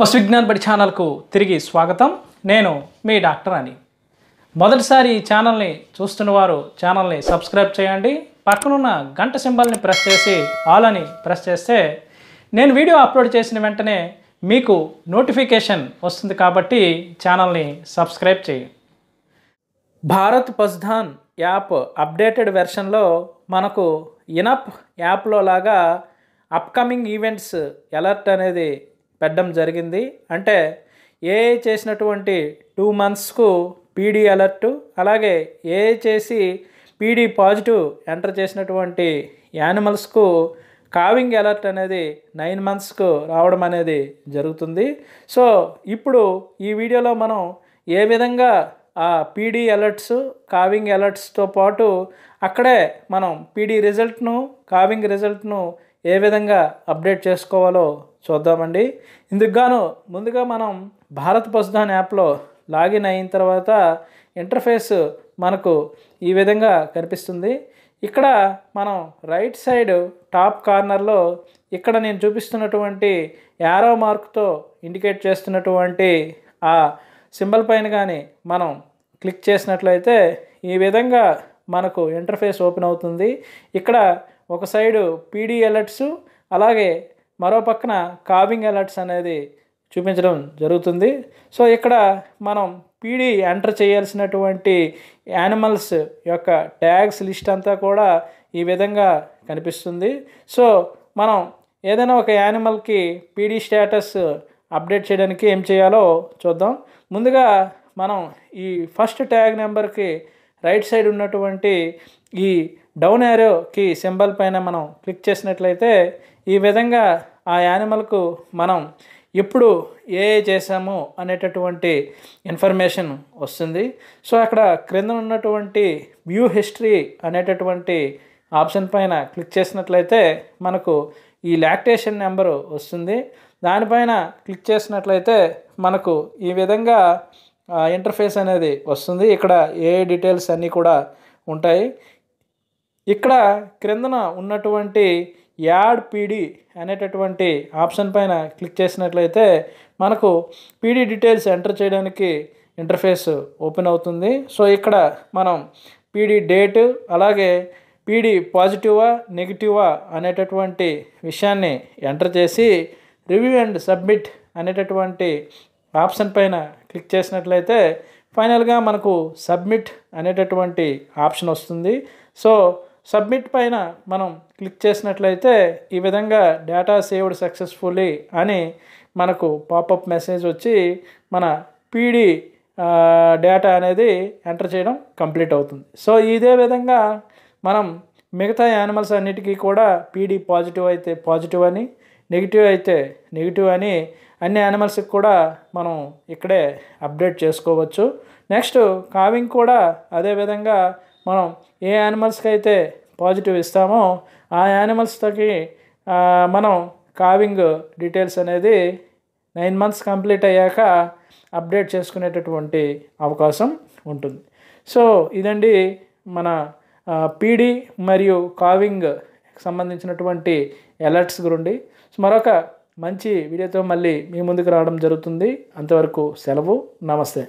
పశువిజ్ఞాన్ బడి ఛానల్కు తిరిగి స్వాగతం నేను మీ డాక్టర్ అని మొదటిసారి ఈ ఛానల్ని చూస్తున్న వారు ఛానల్ని సబ్స్క్రైబ్ చేయండి పక్కనున్న గంట సింబల్ని ప్రెస్ చేసి ఆల్ అని ప్రెస్ చేస్తే నేను వీడియో అప్లోడ్ చేసిన వెంటనే మీకు నోటిఫికేషన్ వస్తుంది కాబట్టి ఛానల్ని సబ్స్క్రైబ్ చేయండి భారత్ పజ్ధాన్ యాప్ అప్డేటెడ్ వెర్షన్లో మనకు ఇనప్ యాప్లో లాగా అప్కమింగ్ ఈవెంట్స్ ఎలర్ట్ అనేది పెట్టడం జరిగింది అంటే ఏఐ చేసినటువంటి టూ మంత్స్కు పీడీ అలర్టు అలాగే ఏఐ చేసి పీడీ పాజిటివ్ ఎంటర్ చేసినటువంటి యానిమల్స్కు కావింగ్ అలర్ట్ అనేది నైన్ మంత్స్కు రావడం అనేది జరుగుతుంది సో ఇప్పుడు ఈ వీడియోలో మనం ఏ విధంగా ఆ పీడీ అలర్ట్స్ కావింగ్ అలర్ట్స్తో పాటు అక్కడే మనం పీడీ రిజల్ట్ను కావింగ్ రిజల్ట్ను ఏ విధంగా అప్డేట్ చేసుకోవాలో చూద్దామండి ఇందుకుగాను ముందుగా మనం భారత్ పశుధాన్ యాప్లో లాగిన్ అయిన తర్వాత ఇంటర్ఫేస్ మనకు ఈ విధంగా కనిపిస్తుంది ఇక్కడ మనం రైట్ సైడ్ టాప్ కార్నర్లో ఇక్కడ నేను చూపిస్తున్నటువంటి యారో మార్క్తో ఇండికేట్ చేస్తున్నటువంటి ఆ సింబల్ పైన కానీ మనం క్లిక్ చేసినట్లయితే ఈ విధంగా మనకు ఇంటర్ఫేస్ ఓపెన్ అవుతుంది ఇక్కడ ఒక సైడు పీడీ అలర్ట్స్ అలాగే మరో పక్కన కావింగ్ అలర్ట్స్ అనేది చూపించడం జరుగుతుంది సో ఇక్కడ మనం పీడీ ఎంటర్ చేయాల్సినటువంటి యానిమల్స్ యొక్క ట్యాగ్స్ లిస్ట్ అంతా కూడా ఈ విధంగా కనిపిస్తుంది సో మనం ఏదైనా ఒక యానిమల్కి పీడీ స్టేటస్ అప్డేట్ చేయడానికి ఏం చేయాలో చూద్దాం ముందుగా మనం ఈ ఫస్ట్ ట్యాగ్ నెంబర్కి రైట్ సైడ్ ఉన్నటువంటి ఈ డౌన్ యారోకి సింబల్ పైన మనం క్లిక్ చేసినట్లయితే ఈ విధంగా ఆ యానిమల్కు మనం ఎప్పుడు ఏ చేసాము అనేటటువంటి ఇన్ఫర్మేషన్ వస్తుంది సో అక్కడ క్రింద ఉన్నటువంటి వ్యూ హిస్టరీ అనేటటువంటి ఆప్షన్ పైన క్లిక్ చేసినట్లయితే మనకు ఈ లాక్టేషన్ నెంబరు వస్తుంది దానిపైన క్లిక్ చేసినట్లయితే మనకు ఈ విధంగా ఇంటర్ఫేస్ అనేది వస్తుంది ఇక్కడ ఏ డీటెయిల్స్ అన్నీ కూడా ఉంటాయి ఇక్కడ క్రిందన ఉన్నటువంటి యాడ్ పీడీ అనేటటువంటి ఆప్షన్ పైన క్లిక్ చేసినట్లయితే మనకు పీడీ డీటెయిల్స్ ఎంటర్ చేయడానికి ఇంటర్ఫేస్ ఓపెన్ అవుతుంది సో ఇక్కడ మనం పీడీ డేటు అలాగే పీడీ పాజిటివా నెగిటివా అనేటటువంటి విషయాన్ని ఎంటర్ చేసి రివ్యూ అండ్ సబ్మిట్ అనేటటువంటి ఆప్షన్ పైన క్లిక్ చేసినట్లయితే ఫైనల్గా మనకు సబ్మిట్ అనేటటువంటి ఆప్షన్ వస్తుంది సో సబ్మిట్ పైన మనం క్లిక్ చేసినట్లయితే ఈ విధంగా డేటా సేవ్డ్ సక్సెస్ఫుల్లీ అని మనకు పాపప్ మెసేజ్ వచ్చి మన పీడీ డేటా అనేది ఎంటర్ చేయడం కంప్లీట్ అవుతుంది సో ఇదే విధంగా మనం మిగతా యానిమల్స్ అన్నిటికీ కూడా పీడీ పాజిటివ్ అయితే పాజిటివ్ అని నెగిటివ్ అయితే నెగిటివ్ అని అన్ని యానిమల్స్కి కూడా మనం ఇక్కడే అప్డేట్ చేసుకోవచ్చు నెక్స్ట్ కావింగ్ కూడా అదేవిధంగా మనం ఏ యానిమల్స్కి అయితే పాజిటివ్ ఇస్తామో ఆ యానిమల్స్తోకి మనం కావింగ్ డీటెయిల్స్ అనేది నైన్ మంత్స్ కంప్లీట్ అయ్యాక అప్డేట్ చేసుకునేటటువంటి అవకాశం ఉంటుంది సో ఇదండి మన పీడి మరియు కావింగ్ సంబంధించినటువంటి అలర్ట్స్ గురించి మరొక మంచి వీడియోతో మళ్ళీ మీ ముందుకు రావడం జరుగుతుంది అంతవరకు సెలవు నమస్తే